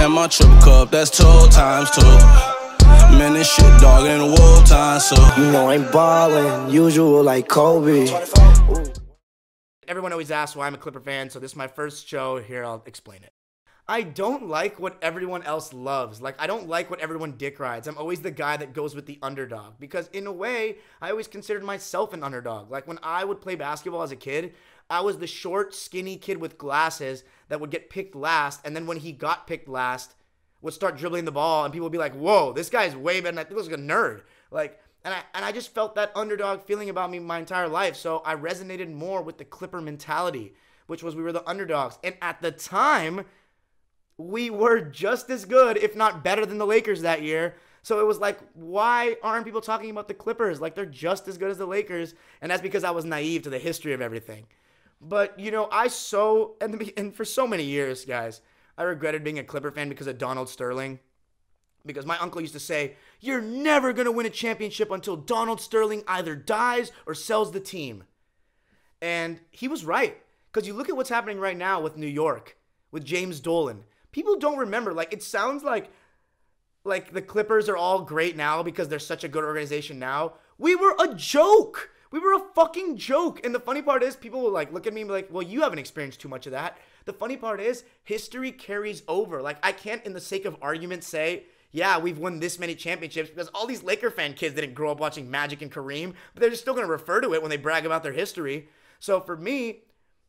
And my triple cup, that's two times two. Man, this shit dog in the world time, so. You know, I'm ballin', usual like Kobe. Everyone always asks why I'm a Clipper fan, so this is my first show. Here, I'll explain it. I don't like what everyone else loves. Like, I don't like what everyone dick rides. I'm always the guy that goes with the underdog because, in a way, I always considered myself an underdog. Like, when I would play basketball as a kid, I was the short, skinny kid with glasses that would get picked last, and then when he got picked last, would start dribbling the ball, and people would be like, "Whoa, this guy's way better." I think was like a nerd, like, and I and I just felt that underdog feeling about me my entire life. So I resonated more with the Clipper mentality, which was we were the underdogs, and at the time, we were just as good, if not better, than the Lakers that year. So it was like, why aren't people talking about the Clippers? Like they're just as good as the Lakers, and that's because I was naive to the history of everything. But you know, I so and and for so many years, guys, I regretted being a Clipper fan because of Donald Sterling. Because my uncle used to say, "You're never gonna win a championship until Donald Sterling either dies or sells the team," and he was right. Because you look at what's happening right now with New York, with James Dolan. People don't remember. Like it sounds like like the Clippers are all great now because they're such a good organization now. We were a joke. We were a fucking joke. And the funny part is, people will like look at me and be like, well, you haven't experienced too much of that. The funny part is, history carries over. Like, I can't, in the sake of argument, say, yeah, we've won this many championships because all these Laker fan kids didn't grow up watching Magic and Kareem, but they're just still going to refer to it when they brag about their history. So for me,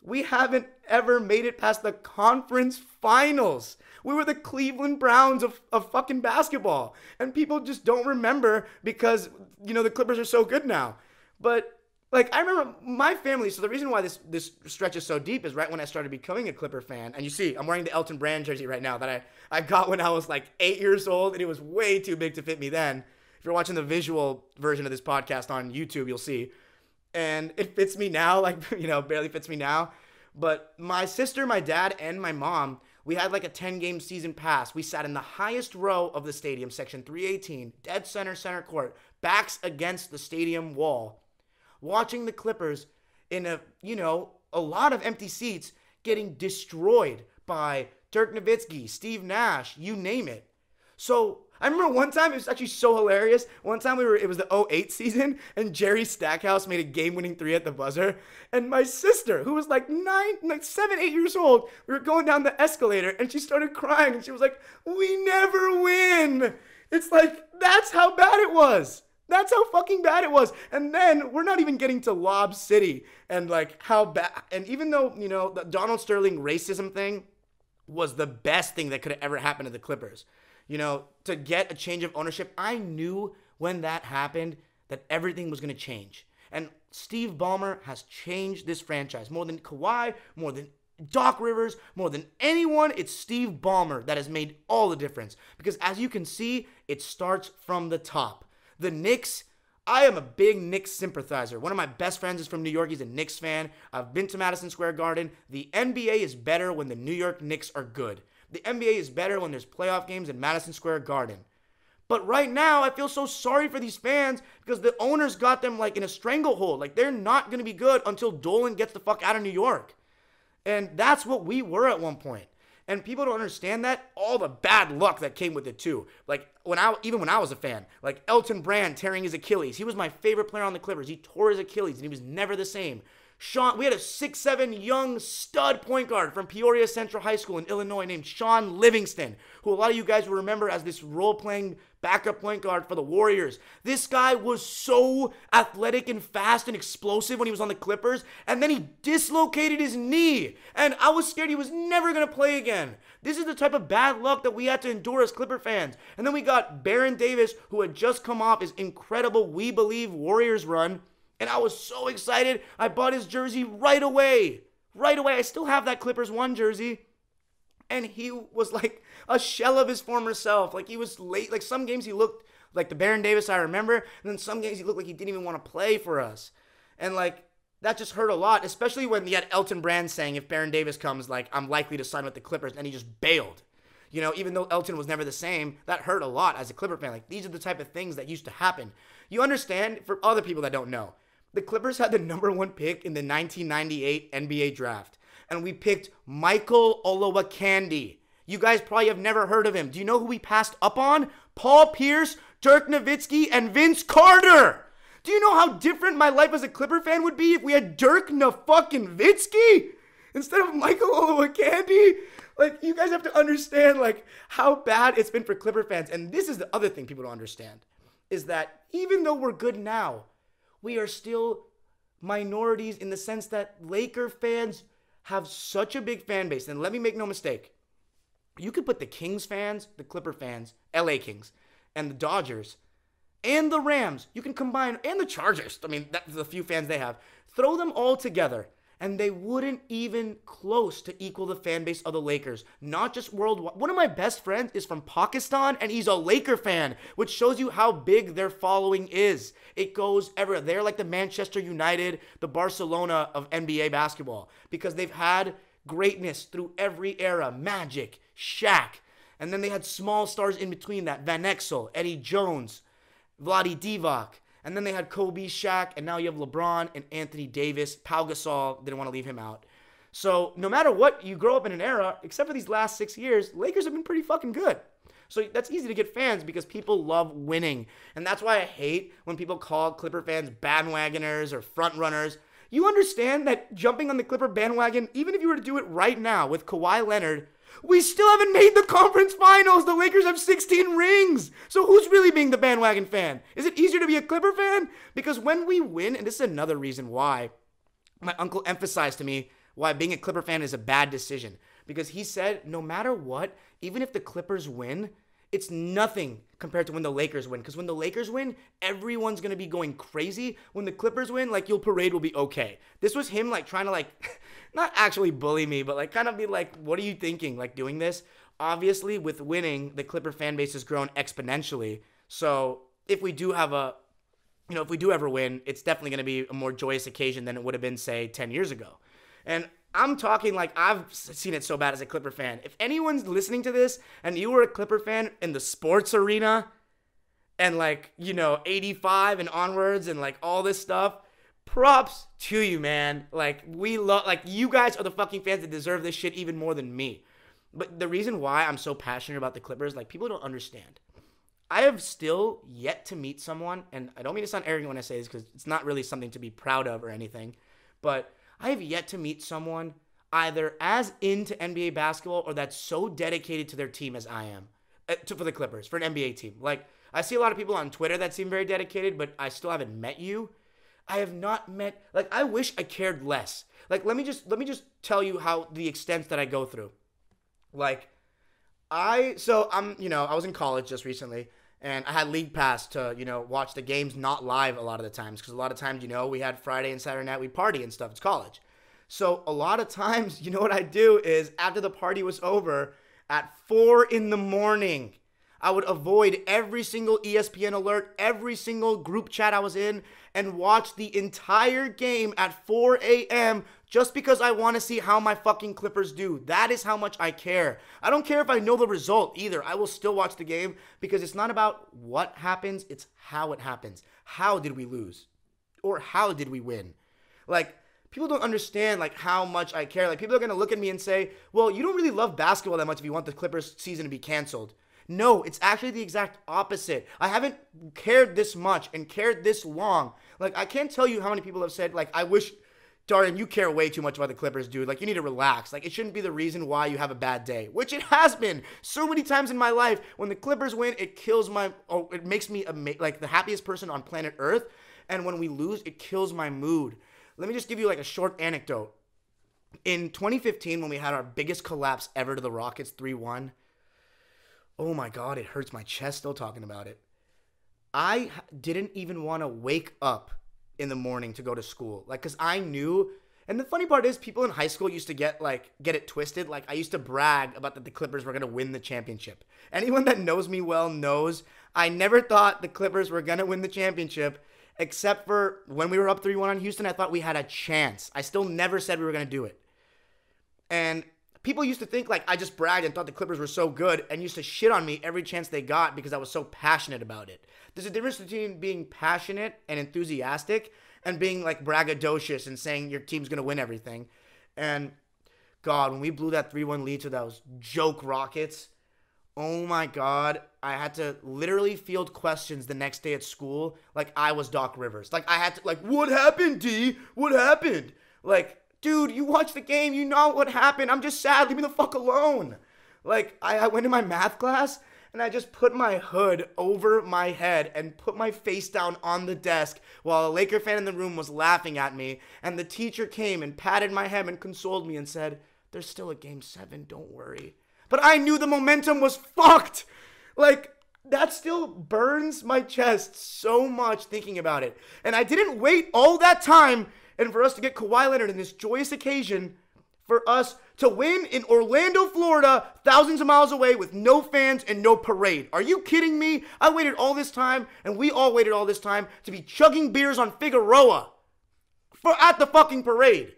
we haven't ever made it past the conference finals. We were the Cleveland Browns of, of fucking basketball. And people just don't remember because, you know, the Clippers are so good now. But like I remember my family. So the reason why this this stretches so deep is right when I started becoming a Clipper fan. And you see, I'm wearing the Elton Brand jersey right now that I I got when I was like eight years old, and it was way too big to fit me then. If you're watching the visual version of this podcast on YouTube, you'll see, and it fits me now. Like you know, barely fits me now. But my sister, my dad, and my mom, we had like a 10 game season pass. We sat in the highest row of the stadium, section 318, dead center, center court, backs against the stadium wall watching the Clippers in a, you know, a lot of empty seats getting destroyed by Dirk Nowitzki, Steve Nash, you name it. So I remember one time it was actually so hilarious. One time we were it was the 08 season and Jerry Stackhouse made a game-winning three at the buzzer, and my sister, who was like nine, like seven, eight years old, we were going down the escalator and she started crying and she was like, "We never win." It's like that's how bad it was. That's how fucking bad it was. And then we're not even getting to Lob City and like how bad. And even though, you know, the Donald Sterling racism thing was the best thing that could have ever happened to the Clippers, you know, to get a change of ownership, I knew when that happened that everything was going to change. And Steve Ballmer has changed this franchise more than Kawhi, more than Doc Rivers, more than anyone, it's Steve Ballmer that has made all the difference. Because as you can see, it starts from the top. The Knicks, I am a big Knicks sympathizer. One of my best friends is from New York. He's a Knicks fan. I've been to Madison Square Garden. The NBA is better when the New York Knicks are good. The NBA is better when there's playoff games in Madison Square Garden. But right now, I feel so sorry for these fans because the owners got them like in a stranglehold. Like they're not going to be good until Dolan gets the fuck out of New York. And that's what we were at one point and people don't understand that all the bad luck that came with it too. Like when I even when I was a fan, like Elton Brand tearing his Achilles, he was my favorite player on the Clippers. He tore his Achilles and he was never the same. Sean, we had a six-seven young stud point guard from Peoria Central High School in Illinois named Sean Livingston, who a lot of you guys will remember as this role-playing backup point guard for the Warriors. This guy was so athletic and fast and explosive when he was on the Clippers, and then he dislocated his knee, and I was scared he was never going to play again. This is the type of bad luck that we had to endure as Clipper fans. And then we got Baron Davis, who had just come off his incredible We Believe Warriors run, and I was so excited. I bought his jersey right away. Right away. I still have that Clippers 1 jersey and he was like a shell of his former self. Like he was late. Like some games he looked like the Baron Davis I remember, and then some games he looked like he didn't even want to play for us. And like that just hurt a lot, especially when you had Elton Brand saying if Baron Davis comes, like I'm likely to sign with the Clippers, and he just bailed. You know, even though Elton was never the same, that hurt a lot as a Clipper fan. Like these are the type of things that used to happen. You understand for other people that don't know. The Clippers had the number 1 pick in the 1998 NBA draft and we picked Michael Olowa Candy. You guys probably have never heard of him. Do you know who we passed up on? Paul Pierce, Dirk Nowitzki, and Vince Carter. Do you know how different my life as a Clipper fan would be if we had Dirk Nowitzki instead of Michael Olowa Candy? Like, you guys have to understand, like, how bad it's been for Clipper fans. And this is the other thing people don't understand, is that even though we're good now, we are still minorities in the sense that Laker fans have such a big fan base. And let me make no mistake, you could put the Kings fans, the Clipper fans, LA Kings, and the Dodgers, and the Rams. You can combine, and the Chargers. I mean, that's the few fans they have. Throw them all together and they wouldn't even close to equal the fan base of the Lakers. Not just worldwide. One of my best friends is from Pakistan and he's a Laker fan, which shows you how big their following is. It goes everywhere. They're like the Manchester United, the Barcelona of NBA basketball because they've had greatness through every era. Magic, Shaq, and then they had small stars in between that: Van Exel, Eddie Jones, Vladi Divac, and then they had Kobe, Shaq, and now you have LeBron and Anthony Davis. Pau Gasol didn't want to leave him out. So no matter what, you grow up in an era, except for these last six years, Lakers have been pretty fucking good. So that's easy to get fans because people love winning. And that's why I hate when people call Clipper fans bandwagoners or front runners. You understand that jumping on the Clipper bandwagon, even if you were to do it right now with Kawhi Leonard, we still haven't made the conference finals. The Lakers have 16 rings. So who's really being the bandwagon fan? Is it easier to be a Clipper fan? Because when we win, and this is another reason why my uncle emphasized to me why being a Clipper fan is a bad decision. Because he said, no matter what, even if the Clippers win, it's nothing compared to when the Lakers win. Because when the Lakers win, everyone's gonna be going crazy. When the Clippers win, like your parade will be okay. This was him like trying to like not actually bully me, but like kind of be like, what are you thinking? Like doing this? Obviously, with winning, the Clipper fan base has grown exponentially. So if we do have a you know, if we do ever win, it's definitely gonna be a more joyous occasion than it would have been, say, ten years ago. And I'm talking like I've seen it so bad as a Clipper fan. If anyone's listening to this and you were a Clipper fan in the sports arena and like, you know, 85 and onwards and like all this stuff, props to you, man. Like, we love, like, you guys are the fucking fans that deserve this shit even more than me. But the reason why I'm so passionate about the Clippers, like, people don't understand. I have still yet to meet someone, and I don't mean to sound arrogant when I say this because it's not really something to be proud of or anything, but I have yet to meet someone either as into NBA basketball or that's so dedicated to their team as I am uh, to, for the Clippers, for an NBA team. Like, I see a lot of people on Twitter that seem very dedicated, but I still haven't met you. I have not met, like, I wish I cared less. Like, let me just, let me just tell you how the extents that I go through. Like, I, so I'm, you know, I was in college just recently and I had league pass to you know watch the games not live a lot of the times because a lot of times you know we had Friday and Saturday night we party and stuff. It's college, so a lot of times you know what I do is after the party was over at four in the morning. I would avoid every single ESPN alert, every single group chat I was in, and watch the entire game at 4 a.m just because I want to see how my fucking Clippers do. That is how much I care. I don't care if I know the result either. I will still watch the game because it's not about what happens, it's how it happens. How did we lose? Or how did we win? Like, people don't understand like how much I care. Like people are gonna look at me and say, "Well, you don't really love basketball that much if you want the Clippers season to be canceled." No, it's actually the exact opposite. I haven't cared this much and cared this long. Like I can't tell you how many people have said like I wish Darian, you care way too much about the Clippers, dude. Like, you need to relax. Like, it shouldn't be the reason why you have a bad day, which it has been so many times in my life. When the Clippers win, it kills my, oh, it makes me ama- like the happiest person on planet Earth. And when we lose, it kills my mood. Let me just give you like a short anecdote. In 2015, when we had our biggest collapse ever to the Rockets 3 1, oh my God, it hurts my chest still talking about it. I didn't even want to wake up in the morning to go to school. Like, cause I knew. And the funny part is, people in high school used to get like get it twisted. Like, I used to brag about that the Clippers were gonna win the championship. Anyone that knows me well knows I never thought the Clippers were gonna win the championship, except for when we were up three one on Houston. I thought we had a chance. I still never said we were gonna do it. And people used to think like I just bragged and thought the Clippers were so good and used to shit on me every chance they got because I was so passionate about it. There's a difference between being passionate and enthusiastic and being like braggadocious and saying your team's gonna win everything. And God, when we blew that 3 1 lead to those joke Rockets, oh my God, I had to literally field questions the next day at school like I was Doc Rivers. Like I had to, like, what happened, D? What happened? Like, dude, you watch the game, you know what happened. I'm just sad. Leave me the fuck alone. Like, I, I went to my math class and I just put my hood over my head and put my face down on the desk while a Laker fan in the room was laughing at me. And the teacher came and patted my head and consoled me and said, There's still a game seven, don't worry. But I knew the momentum was fucked. Like, that still burns my chest so much thinking about it. And I didn't wait all that time and for us to get Kawhi Leonard in this joyous occasion for us to win in Orlando, Florida, thousands of miles away with no fans and no parade. Are you kidding me? I waited all this time, and we all waited all this time to be chugging beers on Figueroa for at the fucking parade.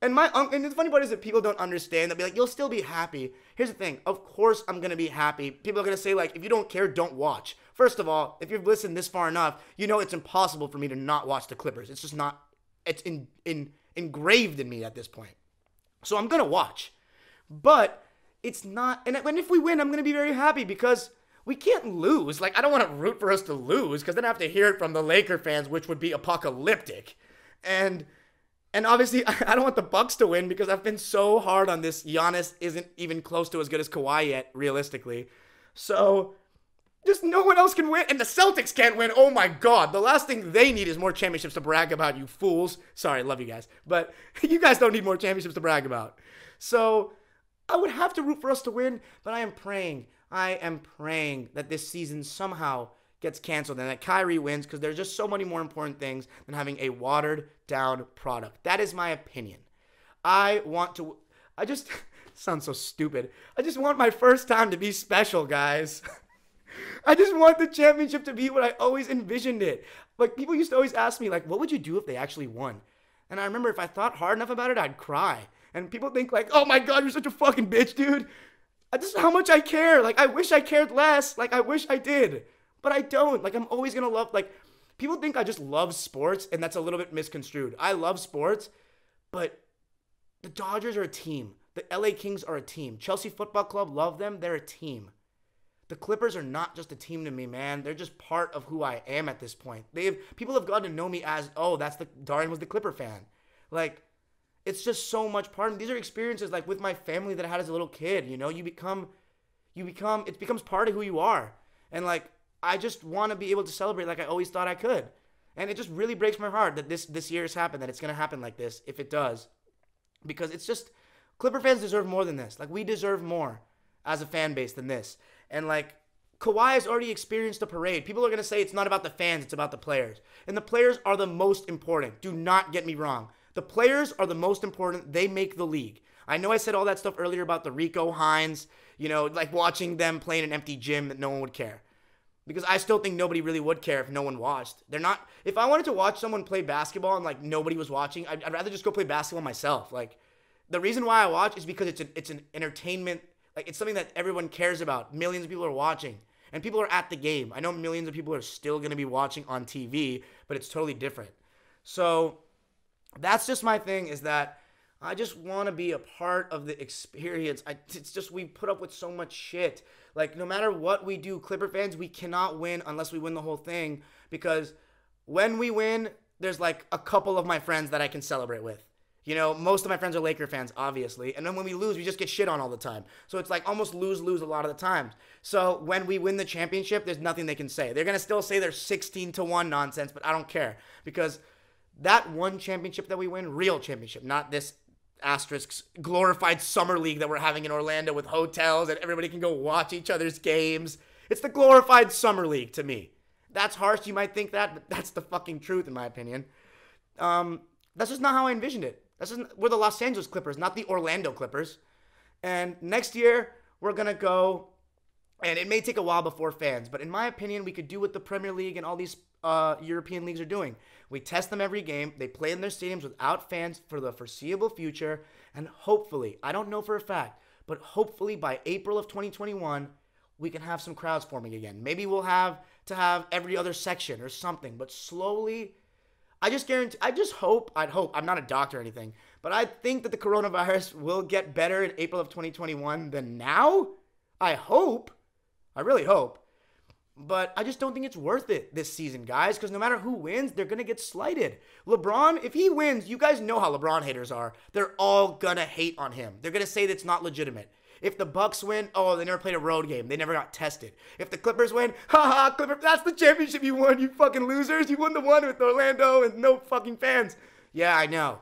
And my um, and the funny part is that people don't understand. They'll be like, "You'll still be happy." Here's the thing: of course I'm gonna be happy. People are gonna say like, "If you don't care, don't watch." First of all, if you've listened this far enough, you know it's impossible for me to not watch the Clippers. It's just not it's in, in, engraved in me at this point. So I'm gonna watch, but it's not. And, and if we win, I'm gonna be very happy because we can't lose. Like I don't want to root for us to lose because then I have to hear it from the Laker fans, which would be apocalyptic. And and obviously, I don't want the Bucks to win because I've been so hard on this. Giannis isn't even close to as good as Kawhi yet, realistically. So just no one else can win, and the Celtics can't win. Oh my God. The last thing they need is more championships to brag about, you fools. Sorry, love you guys. But you guys don't need more championships to brag about. So I would have to root for us to win, but I am praying, I am praying that this season somehow gets canceled and that Kyrie wins because there's just so many more important things than having a watered down product. That is my opinion. I want to, I just, sounds so stupid. I just want my first time to be special, guys. I just want the championship to be what I always envisioned it. Like people used to always ask me, like, what would you do if they actually won? And I remember if I thought hard enough about it, I'd cry. And people think like, oh my god, you're such a fucking bitch, dude. I just how much I care. Like I wish I cared less. Like I wish I did, but I don't. Like I'm always gonna love. Like people think I just love sports, and that's a little bit misconstrued. I love sports, but the Dodgers are a team. The LA Kings are a team. Chelsea Football Club love them. They're a team. The Clippers are not just a team to me, man. They're just part of who I am at this point. They've people have gotten to know me as, oh, that's the Darian was the Clipper fan. Like, it's just so much part of me. These are experiences like with my family that I had as a little kid, you know, you become you become it becomes part of who you are. And like I just want to be able to celebrate like I always thought I could. And it just really breaks my heart that this this year has happened, that it's gonna happen like this, if it does. Because it's just Clipper fans deserve more than this. Like we deserve more as a fan base than this. And like Kawhi has already experienced a parade. People are going to say it's not about the fans, it's about the players. And the players are the most important. Do not get me wrong. The players are the most important. They make the league. I know I said all that stuff earlier about the Rico Hines, you know, like watching them play in an empty gym that no one would care. Because I still think nobody really would care if no one watched. They're not, if I wanted to watch someone play basketball and like nobody was watching, I'd, I'd rather just go play basketball myself. Like, the reason why I watch is because it's it's an entertainment like it's something that everyone cares about. Millions of people are watching. And people are at the game. I know millions of people are still going to be watching on TV, but it's totally different. So that's just my thing is that I just want to be a part of the experience. I, it's just we put up with so much shit. Like no matter what we do, Clipper fans, we cannot win unless we win the whole thing because when we win, there's like a couple of my friends that I can celebrate with. You know, most of my friends are Laker fans, obviously. And then when we lose, we just get shit on all the time. So it's like almost lose lose a lot of the times. So when we win the championship, there's nothing they can say. They're going to still say they're 16 to 1 nonsense, but I don't care because that one championship that we win, real championship, not this asterisks glorified summer league that we're having in Orlando with hotels and everybody can go watch each other's games. It's the glorified summer league to me. That's harsh, you might think that, but that's the fucking truth in my opinion. Um, that's just not how I envisioned it. This is we're the Los Angeles Clippers, not the Orlando Clippers. And next year we're gonna go, and it may take a while before fans, but in my opinion, we could do what the Premier League and all these uh, European leagues are doing. We test them every game. They play in their stadiums without fans for the foreseeable future, and hopefully, I don't know for a fact, but hopefully by April of 2021 we can have some crowds forming again. Maybe we'll have to have every other section or something, but slowly I just guarantee, I just hope, I'd hope, I'm not a doctor or anything, but I think that the coronavirus will get better in April of 2021 than now. I hope. I really hope. But I just don't think it's worth it this season, guys, because no matter who wins, they're going to get slighted. LeBron, if he wins, you guys know how LeBron haters are. They're all going to hate on him. They're going to say that's not legitimate. If the Bucks win, oh, they never played a road game. They never got tested. If the Clippers win, haha, Clipper, that's the championship you won, you fucking losers. You won the one with Orlando and no fucking fans. Yeah, I know.